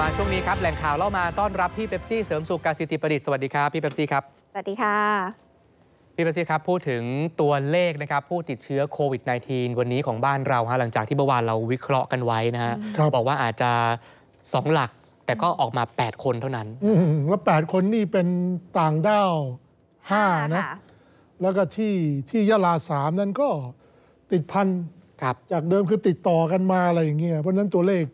มาช่วงนี้ครับแหล่งข่าวเล่ามาต้อนรับพี่เป๊ปซี่เสริมสุขการสิทธิประดิษฐ์สวัสดีครับ พี่เป๊ปซี่ครับ สวัสดีค่ะ พี่เป๊ปซี่ครับพูดถึงตัวเลขนะครับผู้ติดเชื้อโควิด -19 วันนี้ของบ้านเราฮะหลังจากที่เมื่อวานเราวิเคราะห์กันไว้นะฮะบอกว่าอาจจะ 2 หลัก แต่ก็ออกมา 8 คนเท่านั้นแล้ว 8 คนนี่เป็นต่างด้าว5นะแล้วก็ที่ที่ยะลาสามนั้นก็ติดพันจากเดิมคือติดต่อกันมาอะไรอย่างเงี้ยเพราะนั้นตัวเลข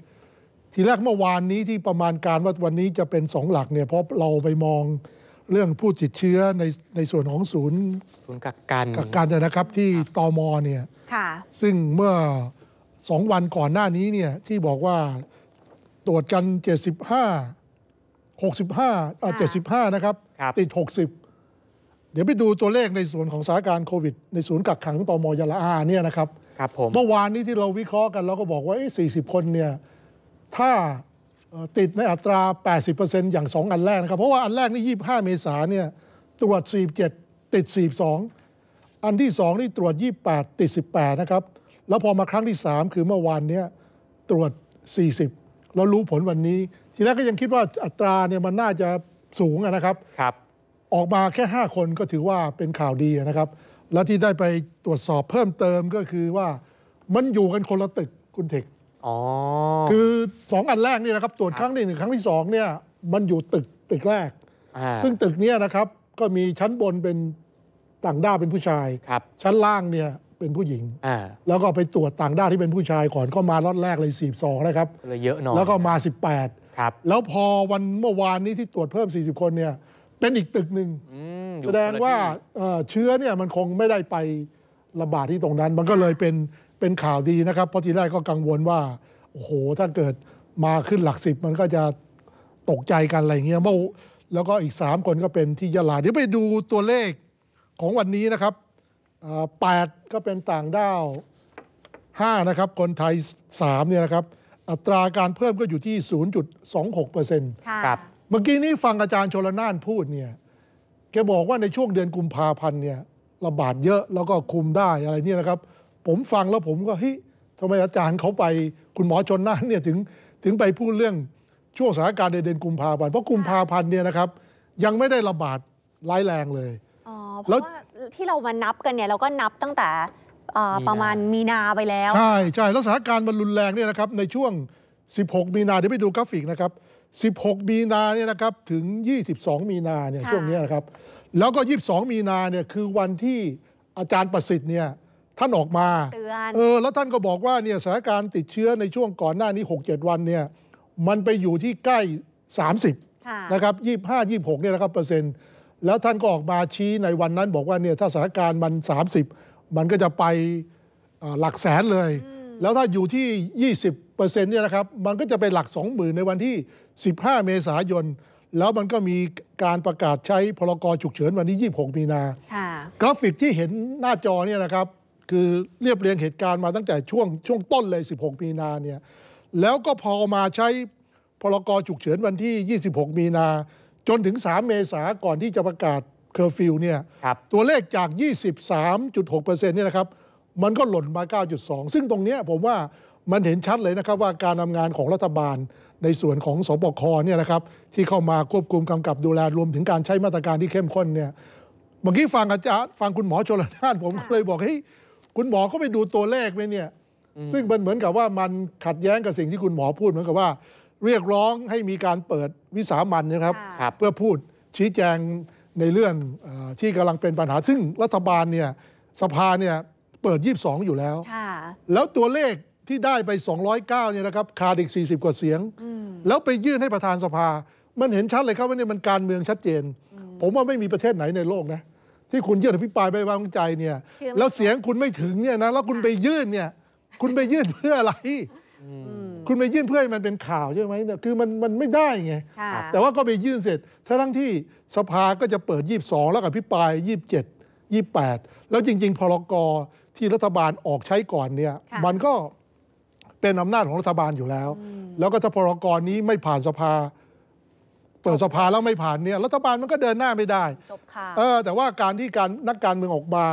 ทีแรกเมื่อวานนี้ที่ประมาณการว่าวันนี้จะเป็นสองหลักเนี่ยเพราะเราไปมองเรื่องผู้ติดเชื้อในในส่วนของศูนย์ ศูนย์กักกันกักกันนะครับที่ตมเนี่ยซึ่งเมื่อสองวันก่อนหน้านี้เนี่ยที่บอกว่าตรวจกัน 75 65เอ่ห75 นะครับ ติด 60เดี๋ยวไปดูตัวเลขในส่วนของสถานการณ์โควิด ในศูนย์กักขังตมยาลาอาเนี่ยนะครับเมื่อวานนี้ที่เราวิเคราะห์กันเราก็บอกว่า40คนเนี่ยถ้าติดในอัตรา 80%อย่าง2อันแรกนะครับ เพราะว่าอันแรกนี่ 25 เมษาเนี่ยตรวจ 47 ติด 42 อันที่2นี่ตรวจ 28 ติด 18 นะครับ แล้วพอมาครั้งที่ 3 คือเมื่อวานเนี้ยตรวจ 40 แล้วรู้ผลวันนี้ ทีแรกก็ยังคิดว่าอัตราเนี่ยมันน่าจะสูงนะครับ ครับ ออกมาแค่ 5 คนก็ถือว่าเป็นข่าวดีนะครับ แล้วที่ได้ไปตรวจสอบเพิ่มเติมก็คือว่ามันอยู่กันคนละตึกคุณเทคคือสองอันแรกนี่นะครับ ตรวจครั้งที่หนึ่งครั้งที่สองเนี่ยมันอยู่ตึกตึกแรกซึ่งตึกนี้นะครับก็มีชั้นบนเป็นต่างด้าวเป็นผู้ชายชั้นล่างเนี่ยเป็นผู้หญิงอแล้วก็ไปตรวจต่างด้าวที่เป็นผู้ชายก่อนก็มาล็อตแรกเลยสสี่องนะครับเลยเยอะหน่อยแล้วก็มาสิครับแล้วพอวันเมื่อวานนี้ที่ตรวจเพิ่มสสี่ิบคนเนี่ยเป็นอีกตึกหนึ่งแสดงว่าเชื้อเนี่ยมันคงไม่ได้ไประบาดที่ตรงนั้นมันก็เลยเป็นเป็นข่าวดีนะครับ เพราะทีแรกก็กังวลว่า โอ้โห ถ้าเกิดมาขึ้นหลักสิบ มันก็จะตกใจกันอะไรเงี้ยเมื่อแล้วก็อีก 3 คนก็เป็นที่ยาลา เดี๋ยวไปดูตัวเลขของวันนี้นะครับ แปดก็เป็นต่างด้าว 5 นะครับ คนไทย3เนี่ยนะครับ อัตราการเพิ่มก็อยู่ที่ 0.26%ครับ เมื่อกี้นี้ฟังอาจารย์ชลน่านพูดเนี่ย แกบอกว่าในช่วงเดือนกุมภาพันธ์เนี่ยระบาดเยอะแล้วก็คุมได้อะไรเนี่ยนะครับผมฟังแล้วผมก็เฮ้ยทำไมอาจารย์เขาไป คุณหมอชนน่านเนี่ยถึงถึงไปพูดเรื่องช่วงสถานการณ์ในเดือนกุมภาพันธ์เพราะกุมภาพันธ์เนี่ยนะครับยังไม่ได้ระบาดร้ายแรงเลยอ๋อเพราะว่าที่เรามานับกันเนี่ยเราก็นับตั้งแต่ประมาณมีนาไปแล้ว ใช่ใช่แล้วสถานการณ์มันรุนแรงเนี่ยนะครับในช่วง 16 มีนาเดี๋ยวไปดูกราฟิกนะครับ 16 มีนาเนี่ยนะครับถึง 22 มีนาเนี่ยช่วงนี้นะครับแล้วก็ 22 มีนาเนี่ยคือวันที่อาจารย์ประสิทธิ์เนี่ยท่านออกมาเตือนเออ แล้วท่านก็บอกว่าเนี่ยสถานการณ์ติดเชื้อในช่วงก่อนหน้านี้6-7 วันเนี่ยมันไปอยู่ที่ใกล้30นะครับ25 26เนี่ยนะครับเปอร์เซ็นต์ แล้วท่านก็ออกมาชี้ในวันนั้นบอกว่าเนี่ยถ้าสถานการณ์มัน 30 มันก็จะไปหลักแสนเลย แล้วถ้าอยู่ที่ 20เปอร์เซ็นต์เนี่ยนะครับ มันก็จะเป็นหลัก20,000ในวันที่ 15 เมษายน แล้วมันก็มีการประกาศใช้พลกรฉุกเฉินวันที่26 มีนากราฟิกที่เห็นหน้าจอเนี่ยนะครับคือเรียบเรียงเหตุการณ์ มาตั้งแต่ช่วงช่วงต้นเลย 16 มีนาเนี่ย แล้วก็พอมาใช้พรกฉุกเฉินวันที่ 26 มีนา จนถึง 3 เมษาก่อนที่จะประกาศเคอร์ฟิวเนี่ยตัวเลขจาก 23.6%เนี่ยนะครับ มันก็หล่นมา 9.2 ซึ่งตรงนี้ผมว่ามันเห็นชัดเลยนะครับ ว่าการทำงานของรัฐบาลในส่วนของสบคเนี่ยนะครับที่เข้ามาควบคุมกำกับดูแลรวมถึงการใช้มาตรการที่เข้มข้นเนี่ยเมื่อกี้ฟังอาจารย์ฟังคุณหมอชลนานผมก็เลยบอกเฮ้ยคุณหมอก็ไปดูตัวเลขไหมเนี่ยซึ่งมันเหมือนกับว่ามันขัดแย้งกับสิ่งที่คุณหมอพูดเหมือนกับว่า เรียกร้องให้มีการเปิดวิสามันนะครับรบเพื่อพูดชี้แจงในเรื่องอที่กำลังเป็นปัญหา ซึ่งรัฐบาลเนี่ยสภาเนี่ยเปิด 22 อยู่แล้วแล้วตัวเลขที่ได้ไป 209เนี่ยนะครับคาดอีก40 กว่าเสียง แล้วไปยื่นให้ประธานสภา มันเห็นชัดเลยครับว่านี่มันการเมืองชัดเจน ผมว่าไม่มีประเทศไหนในโลกนะที่คุณยื่นอภิปราย ไปวางใจเนี่ย แล้วเสียงคุณไม่ถึงเนี่ยนะแล้วคุณไปยื่นเนี่ย คุณไปยื่นเพื่ออะไร คุณไปยื่นเพื่อให้มันเป็นข่าว ใช่ไหมเนี่ยคือมันมันไม่ได้ไงแต่ว่าก็ไปยื่นเสร็จทั้งที่สภาก็จะเปิดยี่สองแล้วกับพิปลายยยีี่สิบเจ็ด่สิบแปดแล้วจริง ๆพรกที่รัฐบาลออกใช้ก่อนเนี่ย มันก็เป็นอำนาจของรัฐบาลอยู่แล้ว แล้วก็ถ้าพรกนี้ไม่ผ่านสภาเปิดสภาแล้วไม่ผ่านเนี่ยรัฐบาลมันก็เดินหน้าไม่ได้จบค่ะเออแต่ว่าการที่การนักการเมืองออกมา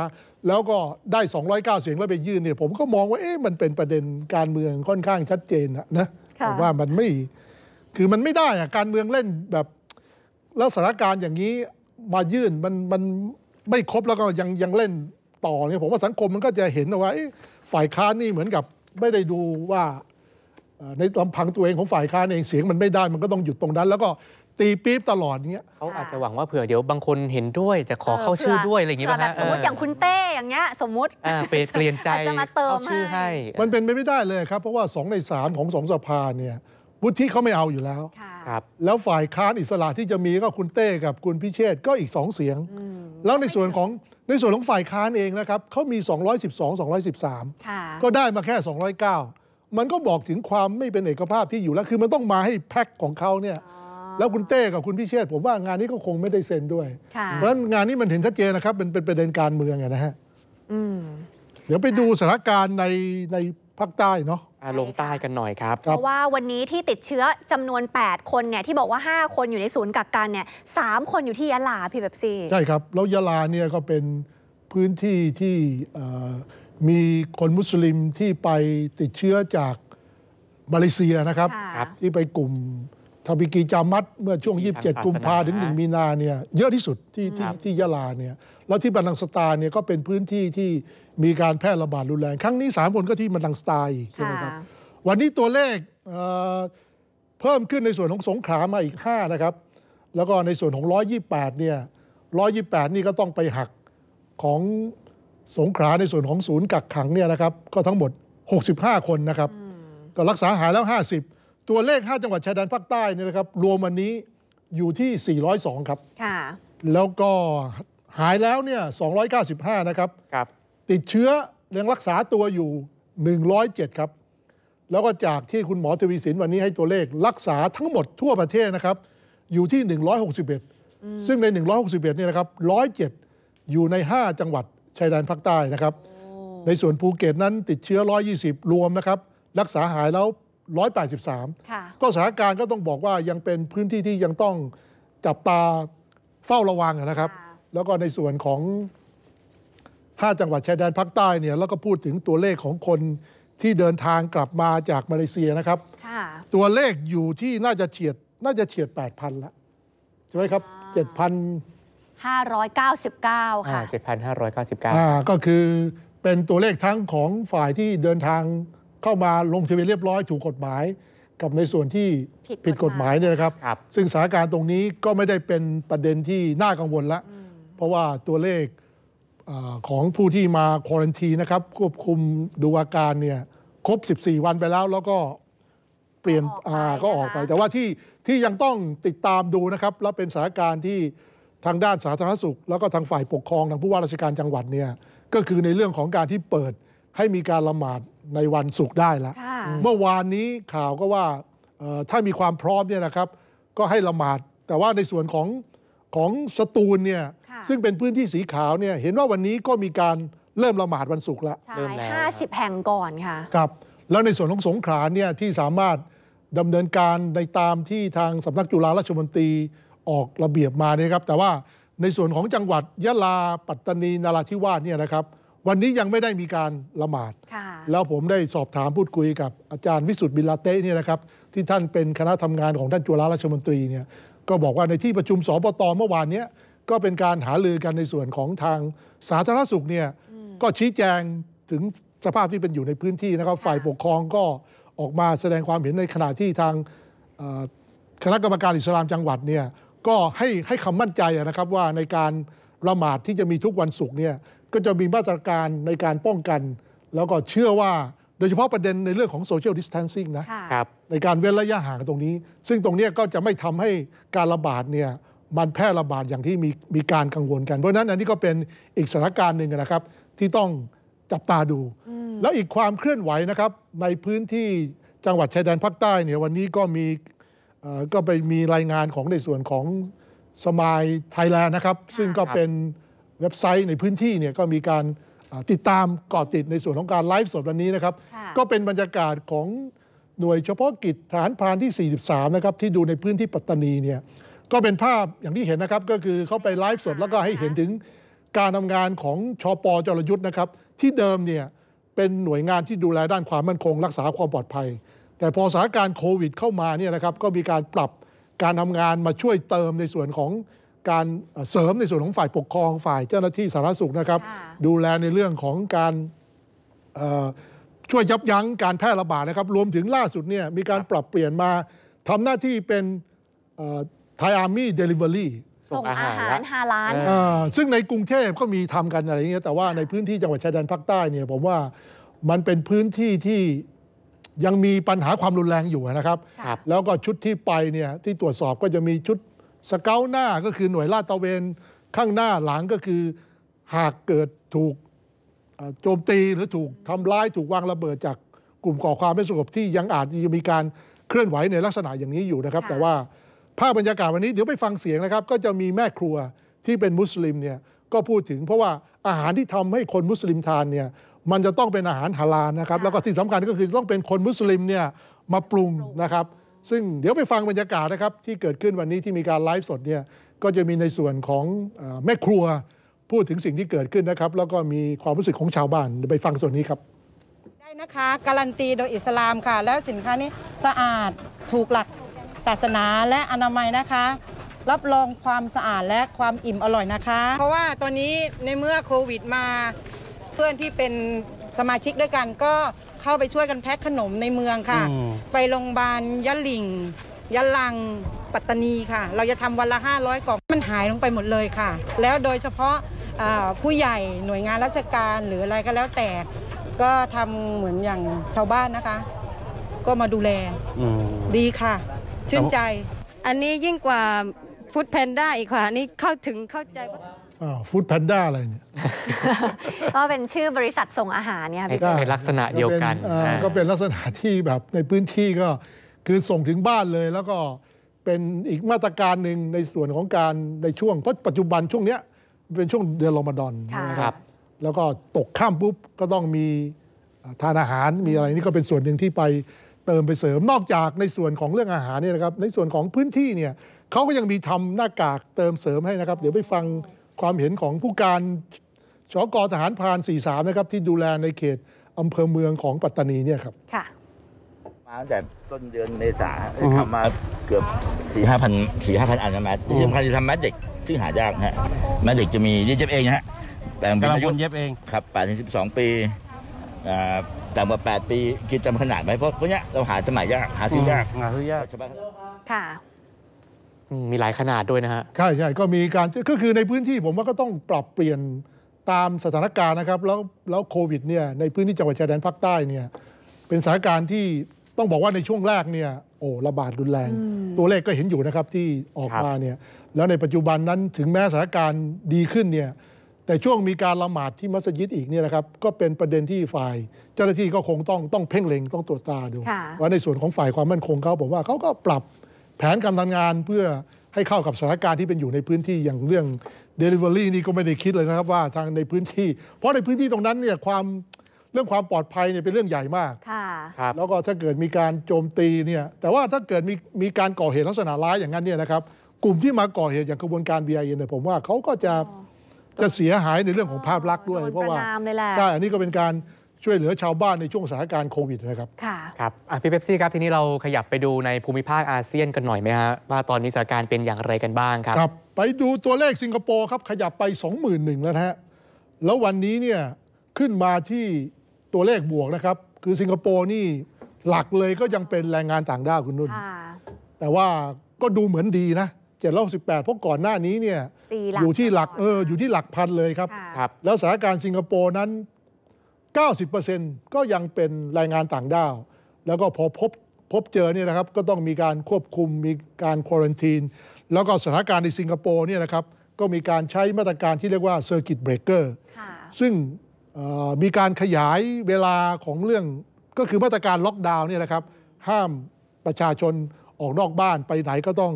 แล้วก็ได้ 209เสียงแล้วไปยื่นเนี่ย ผมก็มองว่าเอ๊ะมันเป็นประเด็นการเมืองค่อนข้างชัดเจนนะนะว่ามันไม่คือมันไม่ได้อะการเมืองเล่นแบบ แล้วสถานการณ์อย่างนี้มายื่นมันมันไม่ครบแล้วก็ยังยังเล่นต่อเนี่ยผมว่าสังคมมันก็จะเห็นว่าฝ่ายค้านนี่เหมือนกับไม่ได้ดูว่าในลำพังตัวเองของฝ่ายค้านเองเสียงมันไม่ได้มันก็ต้องหยุดตรงนั้นแล้วก็ตี ปี๊บตลอดเนี้ยเขาอาจจะหวังว่าเผื่อเดี๋ยวบางคนเห็นด้วยแต่ขอเข้าชื่อด้วย อะไรอย่างเงี้ยนะแบบสมมติ อย่างคุณเต้อย่างเงี้ยสมมติอ่าเปลี่ยนใจจะมาเติมเขาชื่อให้ มันเป็นไปไม่ได้เลยครับ เพราะว่า 2 ในสมของสองสภาเนี่ยวุฒิเขาไม่เอาอยู่แล้วครับแล้วฝ่ายค้านอิสระที่จะมีก็คุณเต้กับคุณพิเชษก็อีก 2 เสียง แล้วในส่วนของในส่วนของฝ่ายค้านเองนะครับเขามี 212 213ก็ได้มาแค่ 209 มันก็บอกถึงความไม่เป็นเอกภาพที่อยู่แล้วคือมันต้องมาให้แพ็คของเขาเนี่ยแล้วคุณเต้กับคุณพิเชษผมว่างานนี้ก็คงไม่ได้เซ็นด้วย เพราะฉะนั้นงานนี้มันเห็นชัดเจนนะครับ เป็นเป็นประเด็นการเมืองนะฮะ เดี๋ยวไปดูสถานการณ์ใน ในภาคใต้เนาะลงใต้กันหน่อยครับ เพราะว่าวันนี้ที่ติดเชื้อจำนวน 8 คนเนี่ย ที่บอกว่า 5 คนอยู่ในศูนย์กักกันเนี่ยสคนอยู่ที่ยะลาพี่แบบซีใช่ครับแล้วยะลาเนี่ยก็เป็นพื้นที่ที่มีคนมุสลิมที่ไปติดเชื้อจากมาเลเซียนะครับ ที่ไปกลุ่มทาบิกีจามัด เมื่อช่วง 27 กุมภาถึง 1 มีนาเนี่ยเยอะที่สุดที่ที่ที่ยะลาเนี่ยแล้วที่บันดังสตาเนี่ยก็เป็นพื้นที่ที่มีการแพร่ระบาดรุนแรง ครั้งนี้ 3 คนก็ที่บันดังสตาอีกใช่ไหมครับ วันนี้ตัวเลขเพิ่มขึ้นในส่วนของสงขลามาอีก 5 นะครับ แล้วก็ในส่วนของ128 เนี่ย 128 นี่ก็ต้องไปหักของสงขลาในส่วนของศูนย์กักขังเนี่ยนะครับก็ทั้งหมด 65 คนนะครับก็รักษาหายแล้ว 50ตัวเลข 5 จังหวัดชายแดนภาคใต้เนี่ยนะครับรวมวันนี้อยู่ที่ 402 ครับ ค่ะ แล้วก็หายแล้วเนี่ย 295 นะครับ ครับ ติดเชื้อยังรักษาตัวอยู่ 107 ครับ แล้วก็จากที่คุณหมอทวีสินวันนี้ให้ตัวเลขรักษาทั้งหมดทั่วประเทศนะครับอยู่ที่ 161 ซึ่งใน 161 เนี่ยนะครับ 107 อยู่ใน 5 จังหวัดชายแดนภาคใต้นะครับ ในส่วนภูเก็ตนั้นติดเชื้อ 120 รวมนะครับ รักษาหายแล้ว183ก็สถานการณ์ก็ต้องบอกว่ายังเป็นพื้นที่ที่ยังต้องจับตาเฝ้าระวังนะครับ แล้วก็ในส่วนของ 5 จังหวัดชายแดนภาคใต้เนี่ยแล้วก็พูดถึงตัวเลขของคนที่เดินทางกลับมาจากมาเลเซียนะครับ ตัวเลขอยู่ที่น่าจะเฉียด น่าจะเฉียด 8,000ละใช่ไหมครับ7,599 ค่ะ 7,599ก็คือเป็นตัวเลขทั้งของฝ่ายที่เดินทางเข้ามาลงทะเบียนเรียบร้อยถูกกฎหมายกับในส่วนที่ผิดกฎหมายเนี่ยนะครับรบซึ่งสถานการณ์ตรงนี้ก็ไม่ได้เป็นประเด็นที่น่ากังวลละเพราะว่าตัวเลขอของผู้ที่มาควอรันทีนะครับควบคุมดูอาการเนี่ยครบ 14 วันไปแล้วแล้วก็เปลี่ยนก็ออกไปอ่าก็ออกไปแต่ว่าที่ที่ยังต้องติดตามดูนะครับและเป็นสถานการณ์ที่ทางด้านสาธารณสุข แล้วก็ทางฝ่ายปกครองทางผู้ว่าราชการจังหวัดเนี่ยก็คือในเรื่องของการที่เปิดให้มีการละหมาดในวันศุกร์ได้แล้ว เมื่อวานนี้ข่าวก็ว่าถ้ามีความพร้อมเนี่ยนะครับ ก็ให้ละหมาด แต่ว่าในส่วนของ ของสตูลเนี่ย ซึ่งเป็นพื้นที่สีขาวเนี่ยเห็นว่าวันนี้ก็มีการเริ่มละหมาดวันศุกร์แล้ว ใช่ห้าสิบแห่งก่อนค่ะ ครับ แล้วในส่วนของสงขลาเนี่ยที่สามารถดำเนินการในตามที่ทางสำนักจุฬาราชมนตรีออกระเบียบมาเนี่ยครับ แต่ว่าในส่วนของจังหวัดยะลาปัตตานีนาราธิวาสเนี่ยนะครับวันนี้ยังไม่ได้มีการละหมาด แล้วผมได้สอบถามพูดคุยกับ อาจารย์วิสุทธิ์บิลาเต้เนี่ยนะครับ ที่ท่านเป็นคณะทำงานของท่านจุฬาราชมนตรีเนี่ยก็บอกว่าในที่ประชุมสปตเมื่อวานนี้ก็เป็นการหารือกันในส่วนของทางสาธารณสุขเนี่ยก็ชี้แจงถึงสภาพที่เป็นอยู่ในพื้นที่นะครับ ฝ่ายปกครองก็ออกมาแสดงความเห็นในขณะที่ทางคณะกรรมการอิสลามจังหวัดเนี่ยก็ให้ให้คำมั่นใจนะครับว่าในการประมาทที่จะมีทุกวันศุกร์เนี่ยก็จะมีมาตรการในการป้องกัน แล้วก็เชื่อว่าโดยเฉพาะประเด็นในเรื่องของโซเชียลดิสแทนซิ่งนะในการเว้นระยะห่างตรงนี้ ซึ่งตรงนี้ก็จะไม่ทำให้การระบาดเนี่ยมันแพร่ระบาดอย่างที่มีมีการกังวลกัน เพราะนั้นอันนี้ก็เป็นอีกสถานการณ์หนึ่งนะครับ ที่ต้องจับตาดู แล้วอีกความเคลื่อนไหวนะครับ ในพื้นที่จังหวัดชายแดนภาคใต้เนี่ยวันนี้ก็มีก็ไปมีรายงานของในส่วนของสมายไทยแลนด์นะครับ ซึ่งก็เป็นเว็บไซต์ในพื้นที่เนี่ยก็มีการติดตามก่อติดในส่วนของการไลฟ์สดวันนี้นะครับ ก็เป็นบรรยากาศของหน่วยเฉพาะกิจฐานพานที่ 43 นะครับ ที่ดูในพื้นที่ปัตตานีเนี่ยก็เป็นภาพอย่างที่เห็นนะครับ ก็คือเขาไปไลฟ์สดแล้วก็ให้เห็นถึงการทำงานของชอปอจรยุทธ์นะครับ ที่เดิมเนี่ยเป็นหน่วยงานที่ดูแลด้านความมั่นคงรักษาความปลอดภัย แต่พอสถานการณ์โควิด เข้ามาเนี่ยนะครับก็มีการปรับการทำงานมาช่วยเติมในส่วนของการเสริมในส่วนของฝ่ายปกครองฝ่ายเจ้าหน้าที่สาธารณสุขนะครับ ดูแลในเรื่องของการช่วยยับยั้งการแพร่ระบาดนะครับ รวมถึงล่าสุดเนี่ยมีการปรับเปลี่ยนมาทำหน้าที่เป็นไทยอาร์มี่เดลิเวอรี่ส่งอาหารฮาลานซึ่งในกรุงเทพก็มีทำกันอะไรเงี้ยแต่ว่าในพื้นที่จังหวัดชายแดนภาคใต้เนี่ยผมว่ามันเป็นพื้นที่ที่ยังมีปัญหาความรุนแรงอยู่นะครับรบแล้วก็ชุดที่ไปเนี่ยที่ตรวจสอบก็จะมีชุดสเกลหน้าก็คือหน่วยลาดตระเวนข้างหน้าหลังก็คือหากเกิดถูกโจมตีหรือถูกทำร้ายถูกวางระเบิดจากกลุ่มก่อความไม่สงบที่ยังอาจจะมีการเคลื่อนไหวในลักษณะอย่างนี้อยู่นะครับ แต่ว่าภาพบรรยากาศวันนี้เดี๋ยวไปฟังเสียงนะครับ ก็จะมีแม่ครัวที่เป็นมุสลิมเนี่ยก็พูดถึงเพราะว่าอาหารที่ทำให้คนมุสลิมทานเนี่ยมันจะต้องเป็นอาหารฮาลาลนะครับ แล้วก็สิ่งสำคัญก็คือต้องเป็นคนมุสลิมเนี่ยมาปรุงนะครับ ซึ่งเดี๋ยวไปฟังบรรยากาศนะครับที่เกิดขึ้นวันนี้ที่มีการไลฟ์สดเนี่ยก็จะมีในส่วนของอแม่ครัวพูดถึงสิ่งที่เกิดขึ้นนะครับ แล้วก็มีความรู้สึกของชาวบ้าน ไปฟังส่วนนี้ครับ ได้นะคะการันตีโดยอิสลามค่ะ แล้วสินค้านี้สะอาดถูกหลักศาสนาและอนามัยนะคะ รับรองความสะอาดและความอิ่มอร่อยนะคะ เพราะว่าตอนนี้ในเมื่อโควิด มาเพื่อนที่เป็นสมาชิกด้วยกันก็เข้าไปช่วยกันแพ็คขนมในเมืองค่ะ ไปโรงพยาบาลยะหลิงยะลังปัตตานีค่ะ เราจะทำวันละ 500กล่อง มันหายลงไปหมดเลยค่ะ แล้วโดยเฉพาะผู้ใหญ่หน่วยงานราชการหรืออะไรก็แล้วแต่ ก็ทำเหมือนอย่างชาวบ้านนะคะ ก็มาดูแลดีค่ะ ชื่นใจ อันนี้ยิ่งกว่าฟุตแพนด้าอีกค่ะอันนี้เข้าถึงเข้าใจฟู้ดแพนด้าอะไรเนี่ย ก็เป็นชื่อบริษัทส่งอาหารเนี่ยพ่เป็นลักษณะเดียวกัน ก็เป็นลักษณะที่แบบในพื้นที่ก็คือส่งถึงบ้านเลย แล้วก็เป็นอีกมาตรการหนึ่งในส่วนของการในช่วง เพราะปัจจุบันช่วงเนี้ยเป็นช่วงเดือนรอมฎอนนะครับแล้วก็ตกข้ามปุ๊บ ก็ต้องมีทานอาหารมีอะไรนี่ก็เป็นส่วนหนึ่งที่ไปเติมไปเสริมนอกจากในส่วนของเรื่องอาหารเนี่ยนะครับในส่วนของพื้นที่เนี่ยเขาก็ยังมีทำหน้ากากเติมเสริมให้นะครับเดี๋ยวไปฟังความเห็นของผู้การชกทหารพราน43นะครับที่ดูแลในเขตอำเภอเมืองของปัตตานีเนี่ยครับ ค่ะมาตั้งแต่ต้นเดือนเมษาทำมาเกือบสี่ห้าพันสี่ห้าพันอันนะแมสที่สำคัญคี่ทำแมสเด็กซึ่งหายากฮะแมสเด็กจะมีนี่เย็บเองนะฮะแต่งเป็นอายุเย็บเองครับ8ถึงสสิบองปีต่ำกว่า8ปีคิดจำขนาดไหมเพราะพวกเนี้ยเราหาจำหน่ายยากหาซื้อยากหาซื้อยากค่ะมีหลายขนาดด้วยนะฮะ ใช่ใช่ก็มีการก็คือในพื้นที่ผมว่าก็ต้องปรับเปลี่ยนตามสถานการณ์นะครับ แล้วแล้วโควิดเนี่ยในพื้นที่จังหวัดชายแดนภาคใต้เนี่ยเป็นสถานการณ์ที่ต้องบอกว่าในช่วงแรกเนี่ยโอ้ระบาดรุนแรง ตัวเลขก็เห็นอยู่นะครับที่ออกมาเนี่ยแล้วในปัจจุบันนั้นถึงแม้สถานการณ์ดีขึ้นเนี่ยแต่ช่วงมีการละหมาดที่มัสยิดอีกเนี่ยนะครับ ก็เป็นประเด็นที่ฝ่ายเจ้าหน้าที่ก็คงต้องต้องเพ่งเล็งต้องตรวจตาดูว่าในส่วนของฝ่ายความมั่นคงเขาผมว่าเขาก็ปรับแผนการทำงานเพื่อให้เข้ากับสถานการณ์ที่เป็นอยู่ในพื้นที่ อย่างเรื่อง Delivery นี่ก็ไม่ได้คิดเลยนะครับว่าทางในพื้นที่ เพราะในพื้นที่ตรงนั้นเนี่ยความเรื่องความปลอดภัยเนี่ยเป็นเรื่องใหญ่มากค่ะแล้วก็ถ้าเกิดมีการโจมตีเนี่ยแต่ว่าถ้าเกิดมีมีการก่อเหตุลักษณะร้ายอย่างนั้นเนี่ยนะครับกลุ่มที่มาก่อเหตุอย่างกระบวนการ BIN เนี่ยผมว่าเขาก็จะจะเสียหายในเรื่องของภาพลักษณ์ด้วยเพราะว่าใช่อันนี้ก็เป็นการช่วยเหลือชาวบ้านในช่วงสถานการณ์โควิดนะครับ ค่ะ ครับอ่พี่เบปซี่ครับ ทีนี้เราขยับไปดูในภูมิภาคอาเซียนกันหน่อยไหมฮะ ว่าตอนนี้สถานการณ์เป็นอย่างไรกันบ้างครับ ครับ ไปดูตัวเลขสิงคโปร์ครับ ขยับไป 21,000แล้วฮะแล้ววันนี้เนี่ย ขึ้นมาที่ตัวเลขบวกนะครับ คือสิงคโปร์นี่ หลักเลยก็ยังเป็นแรงงานต่างด้าวคุณนุ่น ค่ะ แต่ว่าก็ดูเหมือนดีนะ7จ็ดร้อยสิบแปดเพราะก่อนหน้านี้เนี่ยหลักอยู่ที่หลักเออ อยู่ที่หลักพันเลยครับคครับ แล้วสถานการณ์สิงคโปร์นั้น90%ก็ยังเป็นแรงงานต่างด้าว แล้วก็พอพบพบเจอเนี่ยนะครับ ก็ต้องมีการควบคุมมีการควอรันทีน แล้วก็สถานการณ์ในสิงคโปร์เนี่ยนะครับก็มีการใช้มาตรการที่เรียกว่าเซอร์กิตเบรกเกอร์ซึ่งมีการขยายเวลาของเรื่องก็คือมาตรการล็อกดาวน์เนี่ยนะครับห้ามประชาชนออกนอกบ้านไปไหนก็ต้อง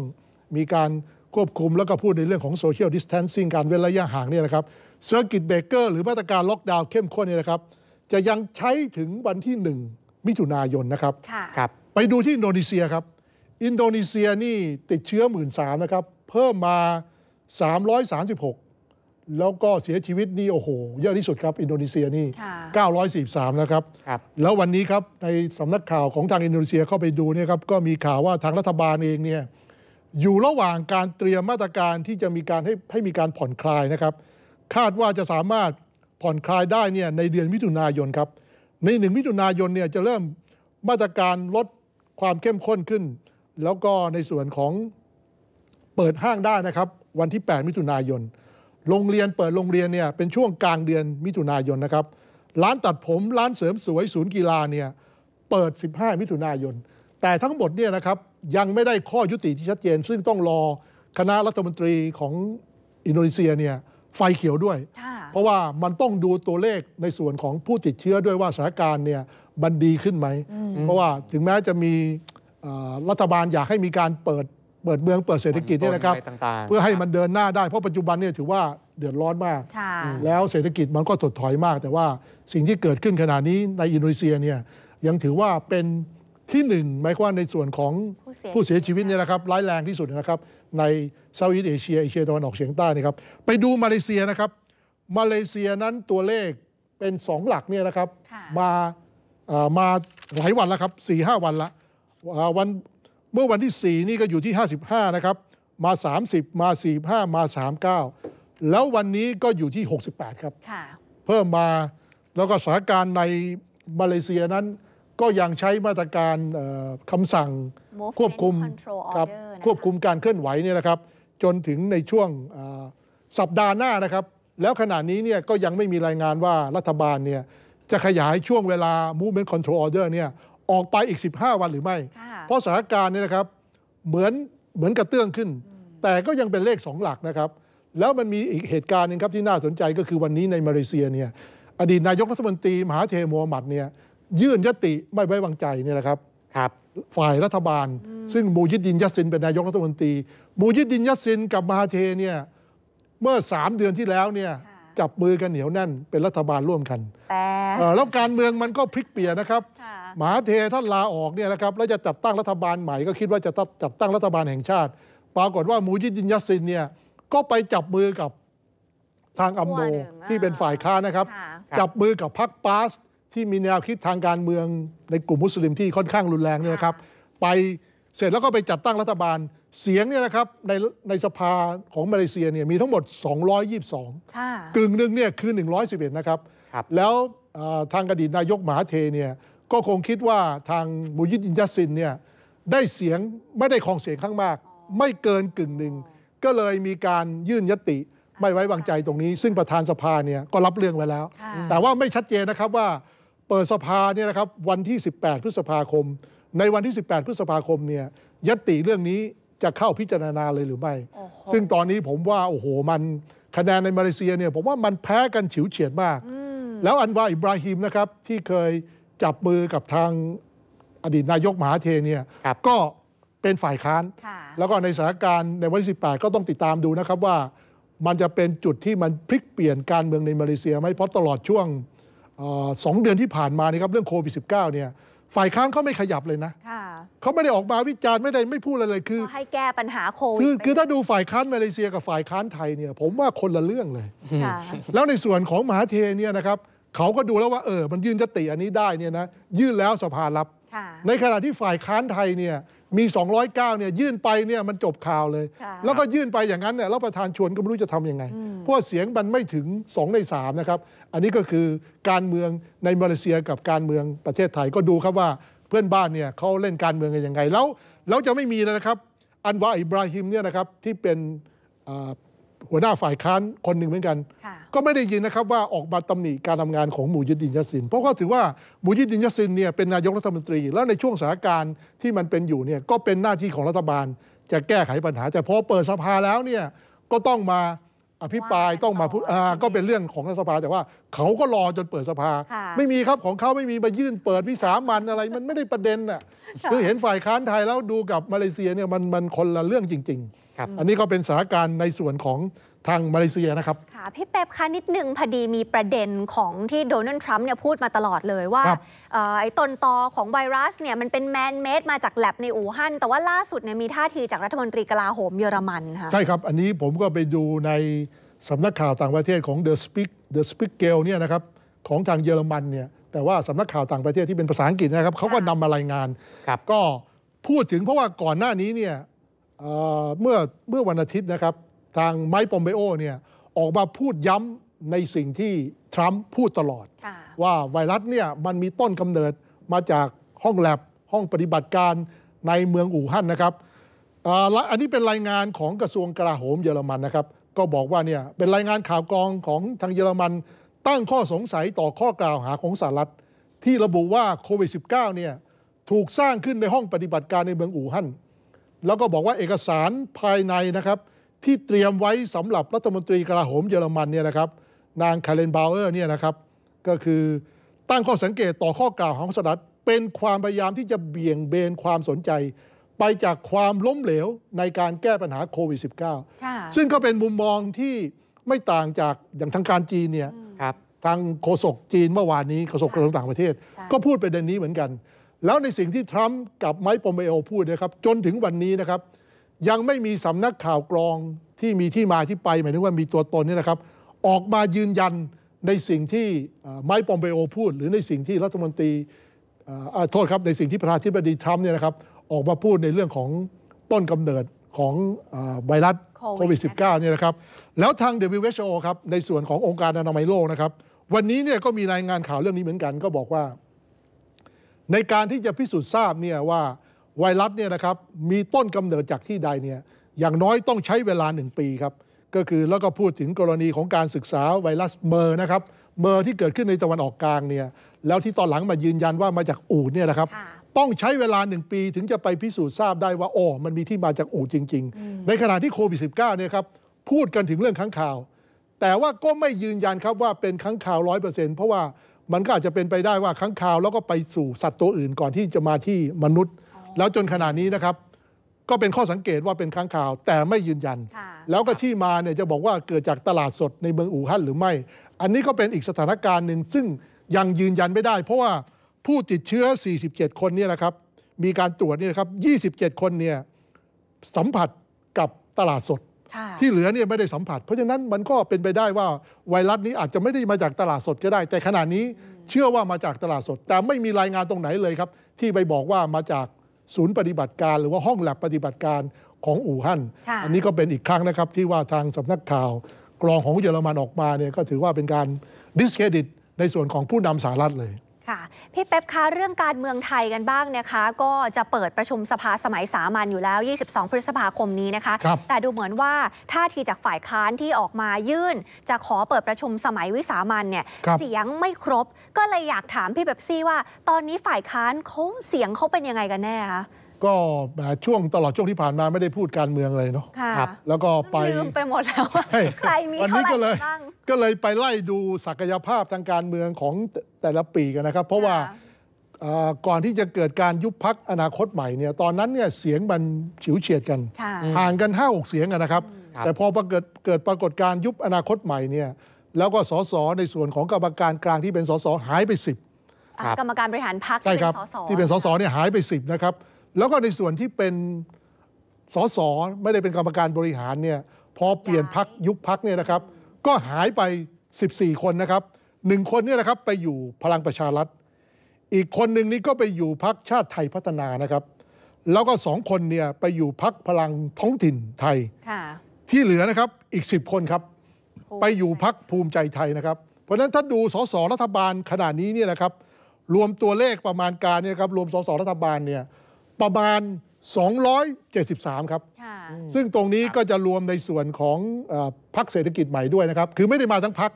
มีการควบคุมแล้วก็พูดในเรื่องของโซเชียลดิสแทนซิ่งการเว้นระยะห่างเนี่ยนะครับเซอร์กิตเบรกเกอร์หรือมาตรการล็อกดาวน์เข้มข้นเนี่ยนะครับจะยังใช้ถึงวันที่หนึ่งมิถุนายนนะครับครับ ไปดูที่อินโดนีเซียครับ อินโดนีเซียนี่ติดเชื้อหมื่นสามนะครับ เพิ่มมา 336 แล้วก็เสียชีวิตนี่โอ้โหเยอะที่สุดครับ อินโดนีเซียนี่943นะครับครับ แล้ววันนี้ครับ ในสำนักข่าวของทางอินโดนีเซียเข้าไปดูเนี่ยครับก็มีข่าวว่าทางรัฐบาลเองเนี่ยอยู่ระหว่างการเตรียมมาตรการที่จะมีการให้ให้มีการผ่อนคลายนะครับ คาดว่าจะสามารถผ่อนคลายได้เนี่ยในเดือนมิถุนายนครับ ในหนึ่งมิถุนายนเนี่ยจะเริ่มมาตรการลดความเข้มข้นขึ้น แล้วก็ในส่วนของเปิดห้างได้นะครับวันที่ 8 มิถุนายน โรงเรียนเปิดโรงเรียนเนี่ยเป็นช่วงกลางเดือนมิถุนายนนะครับ ร้านตัดผมร้านเสริมสวยศูนย์กีฬาเนี่ยเปิด 15 มิถุนายน แต่ทั้งหมดเนี่ยนะครับยังไม่ได้ข้อยุติที่ชัดเจนซึ่งต้องรอคณะรัฐมนตรีของอินโดนีเซียเนี่ยไฟเขียวด้วยเพราะว่ามันต้องดูตัวเลขในส่วนของผู้ติดเชื้อด้วยว่าสถานการณ์เนี่ยบันดีขึ้นไหม เพราะว่าถึงแม้จะมีรัฐบาลอยากให้มีการเปิดเปิดเมืองเปิดเศรษฐกิจนี่นะครับเพื่อให้มันเดินหน้าได้เพราะปัจจุบันเนี่ยถือว่าเดือดร้อนมาก แล้วเศรษฐกิจมันก็ถดถอยมาก แต่ว่าสิ่งที่เกิดขึ้นขณะนี้ในอินโดนีเซียเนี่ยยังถือว่าเป็นที่หนึ่งหมายความในส่วนของผู้เสียชีวิตเนี่ยนะครับร้ายแรงที่สุดนะครับในเซาท์อีสเอเชีย เอเชียตะวันออกเฉียงใต้นะครับไปดูมาเลเซียนะครับ มาเลเซียนั้นตัวเลขเป็น 2 หลักเนี่ยนะครับมามาหลายวันแล้วครับ4ี่ห้าวันละวันเมื่อวันที่ 4 นี่ก็อยู่ที่ 55 นะครับ มา 30 มา 45 มา 39 แล้ววันนี้ก็อยู่ที่ 68 ครับ เพิ่มมาแล้วก็สถานการณ์ในมาเลเซียนั้นก็ยังใช้มาตรการคำสั่งควบคุมครับ ควบคุมการเคลื่อนไหวเนี่ยนะครับจนถึงในช่วงสัปดาห์หน้านะครับ แล้วขณะนี้เนี่ยก็ยังไม่มีรายงานว่ารัฐบาลเนี่ยจะขยายช่วงเวลา movement control order เนี่ยออกไปอีก 15 วันหรือไม่ เพราะสถานการณ์เนี่ยนะครับเหมือนเหมือนกระเตื้องขึ้น แต่ก็ยังเป็นเลข 2 หลักนะครับ แล้วมันมีอีกเหตุการณ์นึงครับที่น่าสนใจก็คือวันนี้ในมาเลเซียเนี่ยอดีตนายกรัฐมนตรีมหาเทมัวหมัดเนี่ยยื่นยติไม่ไว้วางใจเนี่ยนะครับครับฝ่ายรัฐบาล ซึ่งมูยิดดินยัสซินเป็นนายกรัฐมนตรี มูยิดดินยัสซินกับมาเทเนี่ยเมื่อสามเดือนที่แล้วเนี่ยจับมือกันเหนียวแน่นเป็นรัฐบาลร่วมกัน แล้วการเมืองมันก็พลิกเปลี่ยนนะครับมาเทท่านลาออกเนี่ยนะครับ แล้วจะจัดตั้งรัฐบาลใหม่ ก็คิดว่าจะจัดตั้งรัฐบาลแห่งชาติปรากฏว่ามูยิดินยัสซินเนี่ยก็ไปจับมือกับทางอัมโนที่เป็นฝ่ายค้านะครับ จับมือกับพรรคปาสที่มีแนวคิดทางการเมืองในกลุ่มมุสลิมที่ค่อนข้างรุนแรงเนี่ยนะครับ ไปเสร็จแล้วก็ไปจัดตั้งรัฐบาลเสียงเนี่ยนะครับในในสภาของมาเลเซียเนี่ยมีทั้งหมด 222กึ่งหนึ่งเนี่ยคือ111 นะครับ แล้วทางอดีตนายกหมาเทเนี่ยก็คงคิดว่าทางมูยิดอินยัสซินเนี่ยได้เสียงไม่ได้ครองเสียงข้างมาก ไม่เกินกึ่งหนึ่งก็เลยมีการยื่นยติไม่ไว้วางใจตรงนี้ ซึ่งประธานสภาเนี่ยก็รับเรื่องไว้แล้ว แต่ว่าไม่ชัดเจนนะครับว่าเปิดสภาเนี่ยนะครับวันที่ 18 พฤษภาคม ในวันที่ 18 พฤษภาคมเนี่ยยติเรื่องนี้จะเข้าพิจารณาเลยหรือไม่ ซึ่งตอนนี้ผมว่า โอ้โห มันคะแนนในมาเลเซียเนี่ยผมว่ามันแพ้กันฉิวเฉียดมาก แล้วอันวาอิบราฮิมนะครับ ที่เคยจับมือกับทางอดีตนายกมหาเทเนี่ยก็เป็นฝ่ายค้านแล้วก็ในสถานการณ์ในวันที่ 18 ก็ต้องติดตามดูนะครับว่ามันจะเป็นจุดที่มันพลิกเปลี่ยนการเมืองในมาเลเซียไหมเพราะตลอดช่วงสองเดือนที่ผ่านมานี่ครับเรื่องโควิด -19 เนี่ยฝ่ายค้านเขาไม่ขยับเลยนะเขาไม่ได้ออกมา วิจารณ์ไม่ได้ไม่พูดอะไรเลยคือให้แก้ปัญหาโควิดคือคือถ้าดูฝ่ายค้านมาเลเซียกับฝ่ายค้านไทยเนี่ย ผมว่าคนละเรื่องเลยแล้วในส่วนของมหาเทเนี่ยนะครับเขาก็ดูแล้วว่าเออมันยื่นยติอันนี้ได้เนี่ยนะยื่นแล้วสภารับในขณะที่ฝ่ายค้านไทยเนี่ยมี 209เนี่ยยื่นไปเนี่ยมันจบข่าวเลย แล้วก็ยื่นไปอย่างนั้นเนี่ยแล้วประธานชวนก็ไม่รู้จะทํำยังไง เพราะเสียงมันไม่ถึง 2 ใน 3 นะครับ อันนี้ก็คือการเมืองในมาเลเซียกับการเมืองประเทศไทย ก็ดูครับว่าเพื่อนบ้านเนี่ยเขาเล่นการเมืองกันยังไง แล้วแล้วจะไม่มีนะครับ อันวาอิบราฮิมเนี่ยนะครับ ที่เป็นหัวหน้าฝ่ายค้านคนหนึ่งเหมือนกัน ก็ไม่ได้ยินนะครับว่าออกมาตำหนิการทำงานของหมู่ยิดดินยศิน เพราะก็ถือว่าหมู่ยิดดินยศินเนี่ยเป็นนายกรัฐมนตรีแล้วในช่วงสถานการณ์ที่มันเป็นอยู่เนี่ยก็เป็นหน้าที่ของรัฐบาล จะแก้ไขปัญหาแต่พอเปิดสภาแล้วเนี่ยก็ต้องมาอภิปรายต้องมาพูดก็เป็นเรื่องของรัฐสภา แต่ว่าเขาก็รอจนเปิดสภา ไม่มีครับของเขาไม่มีมายื่นเปิดวิสามันอะไร มันไม่ได้ประเด็นอ่ะคือเห็นฝ่ายค้านไทยแล้วดูกับมาเลเซียเนี่ยมันมันคนละเรื่องจริง ๆอันนี้ก็เป็นสถานการณ์ในส่วนของทางมาเลเซียนะครับ ค่ะ พี่เป๊ปคะนิดหนึ่งพอดีมีประเด็นของที่โดนัลด์ทรัมป์เนี่ยพูดมาตลอดเลยว่าไอ้ต้นตอของไวรัสเนี่ยมันเป็นแมนเมดมาจากแลบในอู่ฮั่นแต่ว่าล่าสุดเนี่ยมีท่าทีจากรัฐมนตรีกลาโหมเยอรมันค่ะใช่ครับ อันนี้ผมก็ไปดูในสำนักข่าวต่างประเทศของ The Speak The Speak g a l เนี่ยนะครับของทางเยอรมันเนี่ยแต่ว่าสำนักข่าวต่างประเทศที่เป็นภาษาอังกฤษนะครับเขาก็นำมารายงานก็พูดถึงเพราะว่าก่อนหน้านี้เนี่ยเมื่อเมื่อวันอาทิตย์นะครับ ทางไมค์ปอมเบโอเนี่ยออกมาพูดย้ำในสิ่งที่ ทรัมป์พูดตลอด ว่าไวรัสเนี่ยมันมีต้นกำเนิดมาจากห้องแลบห้องปฏิบัติการในเมืองอู่ฮั่นนะครับ อันนี้เป็นรายงานของกระทรวงกลาโหมเยอรมันนะครับ ก็บอกว่าเนี่ยเป็นรายงานข่าวกรองของทางเยอรมัน ตั้งข้อสงสัยต่อข้อกล่าวหาของสหรัฐที่ระบุว่าโควิด -19 เนี่ยถูกสร้างขึ้นในห้องปฏิบัติการในเมืองอู่ฮั่นแล้วก็บอกว่าเอกสารภายในนะครับ ที่เตรียมไว้สำหรับ รัฐมนตรีกะาโหมเยอรมันเนี่ยนะครับ นางคาเรนบาวเออร์เนี่ยนะครับก็คือตั้งข้อสังเกตต่อข้อกล่าวของสหรัฐ เป็นความพยายามที่จะเบี่ยงเบนความสนใจ ไปจากความล้มเหลวในการแก้ปัญหาโควิด -19 ซึ่งก็เป็นมุมมองที่ไม่ต่างจากอย่างทางการจีนเนี่ยทางโฆษกจีนเมื่อวานนี้โฆษกกระทรวงต่างประเทศ ก็พูดประเด็นนี้เหมือนกันแล้วในสิ่งที่ทรัมป์กับไมค์ ปอมเปโอพูดนะครับจนถึงวันนี้นะครับ ยังไม่มีสำนักข่าวกรองที่มีที่มาที่ไปหมายถึงว่ามีตัวตนนี่นะครับออกมายืนยันในสิ่งที่ไมค์ปอมเปโอพูด หรือในสิ่งที่รัฐมนตรีโทษครับ ในสิ่งที่ประธานาธิบดีทรัมป์เนี่ยนะครับออกมาพูดในเรื่องของต้นกำเนิดของไวรัสโควิด -19 เนี่ยนะครับ แล้วทาง WHO ครับในส่วนขององค์การอนามัยโลกนะครับวันนี้เนี่ยก็มีรายงานข่าวเรื่องนี้เหมือนกัน ก็บอกว่าในการที่จะพิสูจน์ทราบเนี่ยว่า ไวรัสเนี่ยนะครับมีต้นกำเนิดจากที่ใดเนี่ยอย่างน้อยต้องใช้เวลาหนึ่งปีครับก็คือแล้วก็พูดถึงกรณีของการศึกษาไวรัสเมอร์นะครับเมอร์ที่เกิดขึ้นในตะวันออกกลางเนี่ยแล้วที่ตอนหลังมายืนยันว่ามาจากอูดเนี่ยนะครับต้องใช้เวลาหนึ่งปี ถึงจะไปพิสูจน์ทราบได้ว่าอ๋อมันมีที่มาจากอูดจริง ๆในขณะที่โควิด -19 เนี่ยครับพูดกันถึงเรื่องข้างข่าว แต่ว่าก็ไม่ยืนยันครับว่าเป็นข้างข่าวร้อยเปอร์เซ็นต์เพราะว่ามันก็อาจจะเป็นไปได้ว่าค้างคาวแล้วก็ไปสู่สัตว์ตัวอื่นก่อนที่จะมาที่มนุษย์ แล้วจนขณะนี้นะครับ ก็เป็นข้อสังเกตว่าเป็นค้างคาว แต่ไม่ยืนยัน แล้วก็ที่มาเนี่ยจะบอกว่าเกิดจากตลาดสดในเมืองอู่ฮั่นหรือไม่ อันนี้ก็เป็นอีกสถานการณ์หนึ่งซึ่งยังยืนยันไม่ได้ เพราะว่าผู้ติดเชื้อ 47 คนเนี่ยนะครับ มีการตรวจนี่นะครับ 27 คนเนี่ยสัมผัสกับตลาดสดที่เหลือเนี่ยไม่ได้สัมผัส เพราะฉะนั้นมันก็เป็นไปได้ว่าไวรัสนี้อาจจะไม่ได้มาจากตลาดสดก็ได้ แต่ขณะนี้เชื่อว่ามาจากตลาดสด แต่ไม่มีรายงานตรงไหนเลยครับ ที่ไปบอกว่ามาจากศูนย์ปฏิบัติการ หรือว่าห้องแลบปฏิบัติการของอู่ฮั่น อันนี้ก็เป็นอีกครั้งนะครับที่ว่าทางสำนักข่าวกรองของเยอรมันออกมาเนี่ยก็ถือว่าเป็นการดิสเครดิตในส่วนของผู้นำสหรัฐเลยค่ะพี่เป๊ปคะเรื่องการเมืองไทยกันบ้างนะคะ ก็จะเปิดประชุมสภาสมัยสามัญอยู่แล้ว 22 พฤษภาคมนี้นะคะ แต่ดูเหมือนว่าท่าทีจากฝ่ายค้านที่ออกมายื่น จะขอเปิดประชุมสมัยวิสามัญเนี่ยเสียงไม่ครบก็เลยอยากถามพี่เป๊ปซี่ว่า ตอนนี้ฝ่ายค้านเขาเสียงเขาเป็นยังไงกันแน่คะก็แหมช่วงตลอดช่วงที่ผ่านมาไม่ได้พูดการเมืองเลยเนาะค่ะรับแล้วก็ไปลืมไปหมดแล้วว่าใครมีอะนนี้่าไก็เลรยบ้างก็เลยไปไล่ดูศักยภาพทางการเมืองของแต่ละปีกันนะครับ เพราะว่าก่อนที่จะเกิดการยุบพักอนาคตใหม่เนี่ย ตอนนั้นเนี่ยเสียงมันฉิวเฉียดกัน ห่างกัน5้าเสียงนะครับ แต่พอปรากฏเกิดปรากฏการยุบอนาคตใหม่เนี่ย แล้วก็สสในส่วนของกรรมการกลางที่เป็นสสหายไป 10บกรรมการบริหารพักที่เป็นสสที่เป็นสสเนี่ยหายไป10นะครับแล้วก็ในส่วนที่เป็นสสไม่ได้เป็นกรรมการบริหารเนี่ยพอเปลี่ยนพักยุบพักเนี่ยนะครับ ก็หายไป 14 คนนะครับหนึ่งคนเนี่ยนะครับไปอยู่พลังประชารัฐอีกคนหนึ่งนี่ก็ไปอยู่พักชาติไทยพัฒนานะครับ แล้วก็สองคนเนี่ยไปอยู่พักพลังท้องถิ่นไทยที่เหลือนะครับอีก 10 คนครับ ไปอยู่พักภูมิใจไทยนะครับ เพราะฉะนั้นถ้าดูสสรัฐบาลขณะนี้เนี่ยนะครับรวมตัวเลขประมาณการเนี่ยครับรวมสสรัฐบาลเนี่ยประมาณ 273 ครับ ซึ่งตรงนี้ก็จะรวมในส่วนของพักเศรษฐกิจใหม่ด้วยนะครับ คือไม่ได้มาทั้งพัก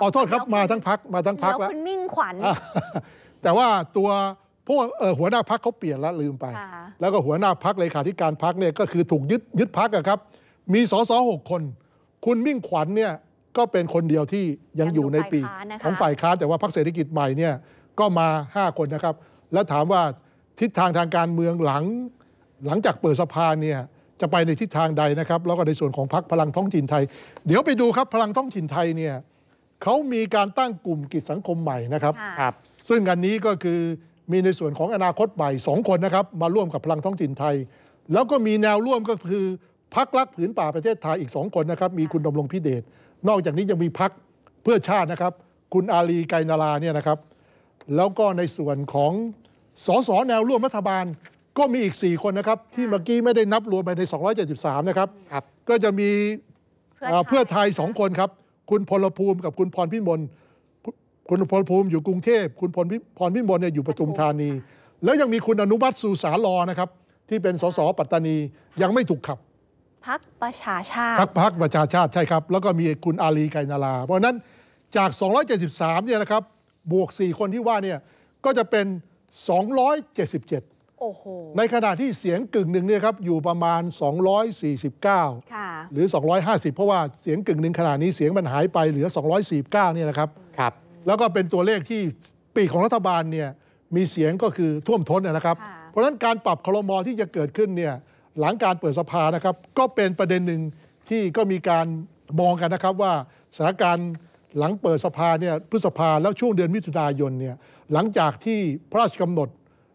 ขอโทษครับ มาทั้งพัก มาทั้งพักแล้วคุณมิ่งขวัญแต่ว่าตัวพวกหัวหน้าพักเขาเปลี่ยนละลืมไป แล้วก็หัวหน้าพักเลขาธิการพักเนี่ยก็คือถูกยึดยึดพักอะครับ มีสสหคน คุณมิ่งขวัญเนี่ยก็เป็นคนเดียวที่ยังอยู่ในปีของฝ่ายค้านแต่ว่าพักเศรษฐกิจใหม่เนี่ยก็มา 5 คนนะครับ แล้วถามว่าทิศทางทางการเมืองหลัง หลังจากเปิดสภาเนี่ยจะไปในทิศทางใดนะครับ แล้วก็ในส่วนของพรรคพลังท้องถิ่นไทย เดี๋ยวไปดูครับพลังท้องถิ่นไทยเนี่ยเขามีการตั้งกลุ่มกิจสังคมใหม่นะครับครับซึ่งอันนี้ก็คือมีในส่วนของอนาคตใหม่สองคนนะครับ มาร่วมกับพลังท้องถิ่นไทย แล้วก็มีแนวร่วมก็คือพักรักผืนป่าประเทศไทยอีกสองคนนะครับ มีคุณดำรงพิเดชนอกจากนี้ยังมีพักเพื่อชาตินะครับคุณอาลีไกนาลาเนี่ยนะครับ แล้วก็ในส่วนของสสแนวร่วมรัฐบาลก็มีอีก4คนนะครับ ที่เมื่อกี้ไม่ได้นับรวมไปใน 273นะครับก็จะมีเพื่อไทย 2 คนครับ คุณพลภูมิกับคุณพรพิมลคุณพลภูมิอยู่กรุงเทพ คุณพรพรพิมลเนี่ยอยู่ปทุมธานี แล้วยังมีคุณอนุวัติสุสาลอนะครับ ที่เป็นสสปัตตานียังไม่ถูกขับพักประชาชาติพักพักประชาชาติ ใช่ครับ แล้วก็มีคุณอาลีไกนาลาเพราะนั้นจาก273เนี่ยนะครับ บวก4คนที่ว่าเนี่ยก็จะเป็น277โอ้โหในขณะที่เสียงกึ่งหนึ่งเนี่ยครับอยู่ประมาณ 249 หรือ 250 เพราะว่าเสียงกึ่งหนึ่งขณะนี้เสียงมันหายไปเหลือ 249เนี่ยนะครับครับ แล้วก็เป็นตัวเลขที่ปีของรัฐบาลเนี่ยมีเสียงก็คือท่วมท้นนะครับ เพราะฉะนั้นการปรับคลมอที่จะเกิดขึ้นเนี่ยหลังการเปิดสภานะครับ ก็เป็นประเด็นหนึ่งที่ก็มีการมองกันนะครับว่าสถานการณ์หลังเปิดสภาเนี่ยพฤษภาแล้วช่วงเดือนมิถุนายนเนี่ยหลังจากที่พระราชกำหนด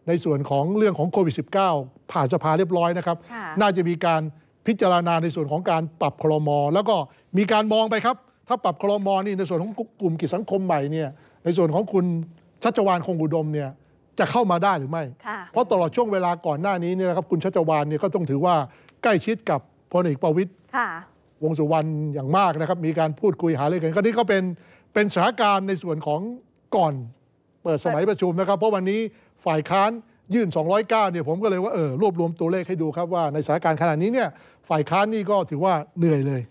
ในส่วนของเรื่องของโควิด -19 ผ่านสภาเรียบร้อยนะครับ น่าจะมีการพิจารณาในส่วนของการปรับคลมอแล้วก็มีการมองไปครับ ถ้าปรับคลมอนี่ในส่วนของกลุ่มกิจสังคมใหม่เนี่ย ในส่วนของคุณชัชวานคงอุดมเนี่ยจะเข้ามาได้หรือไม่ เพราะตลอดช่วงเวลาก่อนหน้านี้เนี่ยนะครับคุณชัชวานเนี่ยก็ต้องถือว่าใกล้ชิดกับพลเอกประวิตยวงสุวรรณอย่างมากนะครับมีการพูดคุยหารือกันก็นี่ก็เป็นเป็นสถานการณ์ในส่วนของก่อน เปิดสมัยประชุมนะครับ เพราะวันนี้ฝ่ายค้านยื่น 209เนี่ยผมก็เลยว่าเออรวบรวมตัวเลขให้ดูครับว่าในสถานการณ์ขนาดนี้เนี่ยฝ่ายค้านนี่ก็ถือว่าเหนื่อยเลย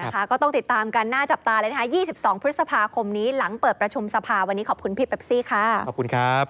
นะคะ ก็ต้องติดตามกันหน้าจับตาเลยนะคะ22 พฤษภาคมนี้ หลังเปิดประชุมสภาวันนี้ขอบคุณพี่เป๊ปซี่ค่ะขอบคุณครับ